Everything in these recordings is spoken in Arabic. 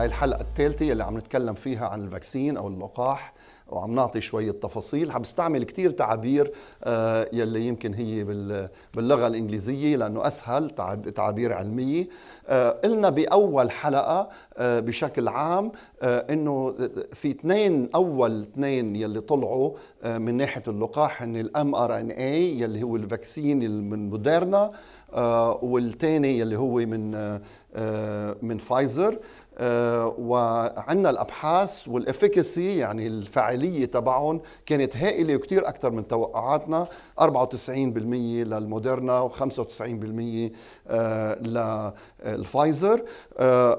هاي الحلقة الثالثة يلي عم نتكلم فيها عن الفاكسين أو اللقاح وعم نعطي شوية تفاصيل عم بستعمل كتير تعابير آه، يلي يمكن هي باللغة الإنجليزية لأنه أسهل تعابير علمية آه، قلنا بأول حلقة آه، بشكل عام أنه في اثنين أول اثنين يلي طلعوا من ناحية اللقاح هن الام ار ان اي يلي هو الفاكسين من موديرنا آه، والثاني اللي هو من آه، آه، من فايزر وعندنا الابحاث والافكسي يعني الفعاليه تبعهم كانت هائله وكثير اكثر من توقعاتنا 94% للموديرنا و95% للفايزر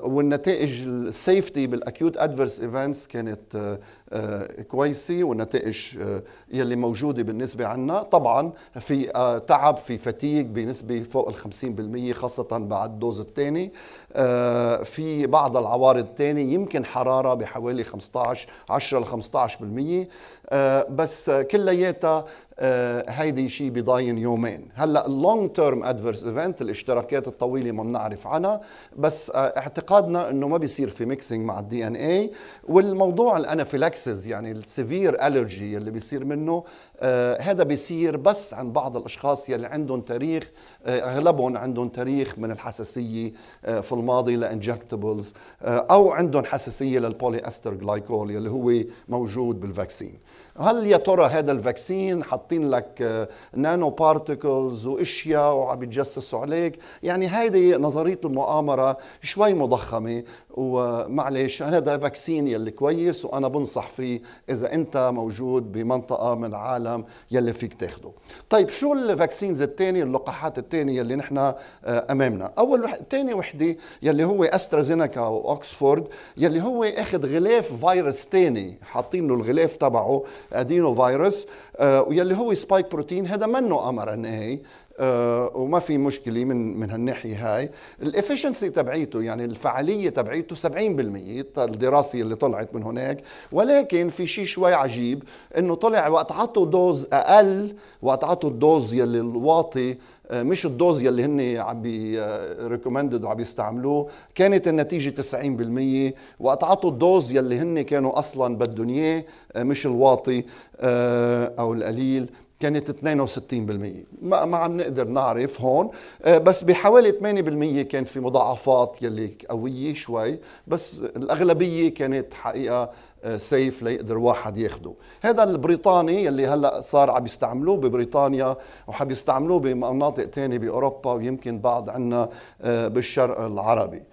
والنتائج السيفتي بالاكيوت ادفيرس ايفنتس كانت آه، كويسة والنتائج آه، يلي موجودة بالنسبة عنا طبعا في آه، تعب في فتيق بنسبة فوق ال 50% خاصة بعد الدوز الثاني في بعض العوارض الثانية يمكن حرارة بحوالي 15 10 ل 15% بالمية بس كلياتها آه، هيدي شيء بضاين يومين هلا اللونج تيرم ادفيرس ايفنت الاشتراكات الطويله ما بنعرف عنها بس آه، اعتقادنا انه ما بيصير في ميكسينج مع الدي ان اي والموضوع الانافيلاكسيز يعني السيفير الرجي اللي بيصير منه آه، هذا بيصير بس عند بعض الاشخاص يلي عندهم تاريخ اغلبهم عندهم تاريخ من الحساسيه في الماضي لانجكتبلز او عندهم حساسيه للبولي استر جلايكول يلي هو موجود بالفاكسين هل يا ترى هذا الفاكسين حتى حاطين لك آه, نانو بارتيكلز واشياء وعم يتجسسوا عليك يعني هيدي نظريه المؤامره شوي مضخمه ومعلش هذا فاكسين يلي كويس وانا بنصح فيه اذا انت موجود بمنطقه من العالم يلي فيك تاخده طيب شو الفاكسينز الثاني اللقاحات الثانيه يلي نحن آه, امامنا اول وحده ثاني وحده يلي هو استرازينيكا واوكسفورد يلي هو اخذ غلاف فيروس ثاني حاطين له الغلاف تبعه ادينو فيروس آه، ويلي اللي هو سبايك بروتين هذا منه ام ار ان اي آه، وما في مشكله من من هالناحيه هاي الافشنسي تبعيته يعني الفعاليه تبعيته 70% الدراسه اللي طلعت من هناك ولكن في شيء شوي عجيب انه طلع وقت عطوا دوز اقل وقت عطوا الدوز يلي الواطي آه، مش الدوز يلي هن عم ريكومندد آه، وعم بيستعملوه كانت النتيجه 90% وقت عطوا الدوز يلي هن كانوا اصلا بدهم اياه مش الواطي آه، او القليل كانت 62% ما, ما عم نقدر نعرف هون آه، بس بحوالي 8% كان في مضاعفات يلي قوية شوي بس الأغلبية كانت حقيقة سيف آه، ليقدر واحد ياخده هذا البريطاني يلي هلا صار عم يستعملوه ببريطانيا وحب يستعملوه بمناطق تانية باوروبا ويمكن بعض عنا آه، بالشرق العربي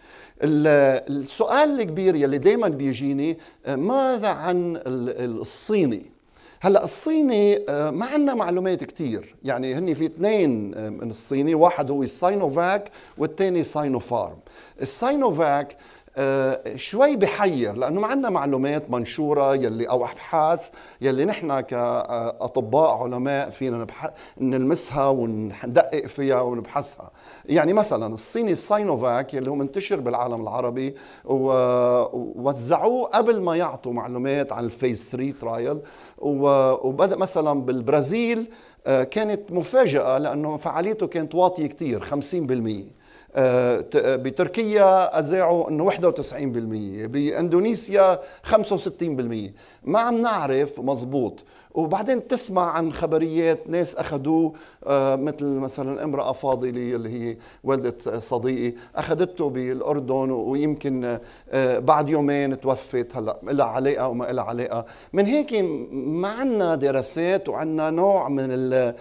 السؤال الكبير يلي دائما بيجيني ماذا عن الصيني هلا الصيني آه، ما عندنا معلومات كثير يعني هن في اثنين آه، من الصيني واحد هو الساينوفاك والثاني ساينوفارم الساينوفاك آه، شوي بحير لانه ما عندنا معلومات منشوره يلي او ابحاث يلي نحن كاطباء علماء فينا نبحث نلمسها وندقق فيها ونبحثها يعني مثلا الصيني الساينوفاك يلي هو منتشر بالعالم العربي ووزعوه قبل ما يعطوا معلومات عن الفيز 3 ترايل وبدا مثلا بالبرازيل آه، كانت مفاجاه لانه فعاليته كانت واطيه كثير 50% آه، آه، بتركيا أذاعوا أنه 91% بإندونيسيا 65% ما عم نعرف مظبوط وبعدين بتسمع عن خبريات ناس اخذوه آه، مثل مثلا امراه فاضله اللي هي والده صديقي اخذته بالاردن ويمكن آه، بعد يومين توفت هلا لها علاقه وما لها علاقه من هيك ما عندنا دراسات وعندنا نوع من آه،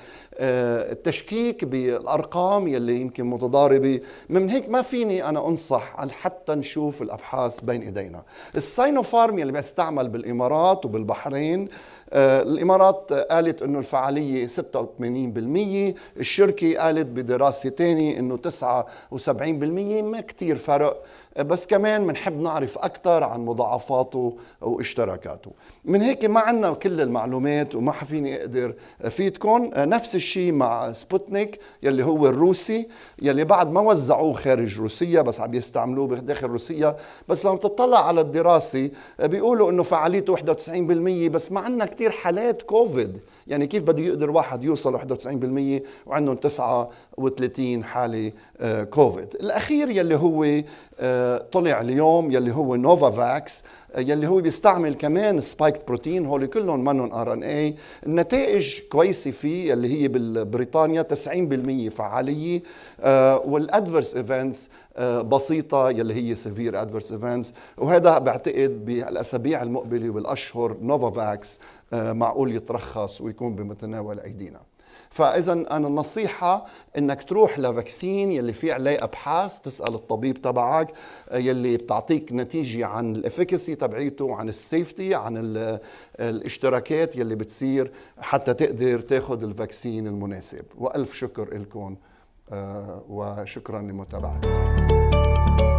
التشكيك بالارقام يلي يمكن متضاربه من هيك ما فيني انا انصح حتى نشوف الابحاث بين ايدينا الساينوفارم يلي بيستعمل بالامارات وبالبحرين آه، الإمارات قالت أنه الفعالية 86% الشركة قالت بدراسة ثانية أنه 79% ما كتير فرق بس كمان بنحب نعرف أكثر عن مضاعفاته واشتراكاته من هيك ما عندنا كل المعلومات وما حفيني أقدر افيدكم نفس الشيء مع سبوتنيك يلي هو الروسي يلي بعد ما وزعوه خارج روسيا بس عم يستعملوه داخل روسيا بس لما تطلع على الدراسة بيقولوا انه فعاليته 91% بس ما عندنا كثير حالات كوفيد يعني كيف بده يقدر واحد يوصل 91% وعندهم 39 حالة آه، كوفيد الأخير يلي هو آه، طلع اليوم يلي هو نوفا فاكس يلي هو بيستعمل كمان سبايك بروتين هول كلهم منهم ار ان اي النتائج كويسه فيه يلي هي بالبريطانيا 90% فعاليه آه، والادفرس ايفنتس آه، بسيطة يلي هي سيفير ادفرس ايفنتس وهذا بعتقد بالاسابيع المقبلة والاشهر نوفا آه، فاكس معقول يترخص ويكون بمتناول ايدينا فاذا انا النصيحه انك تروح لفاكسين يلي في عليه ابحاث تسال الطبيب تبعك آه، يلي بتعطيك نتيجه عن الافكسي تبعيته عن السيفتي عن آه، الاشتراكات يلي بتصير حتى تقدر تاخذ الفاكسين المناسب والف شكر لكم آه، وشكرا لمتابعتكم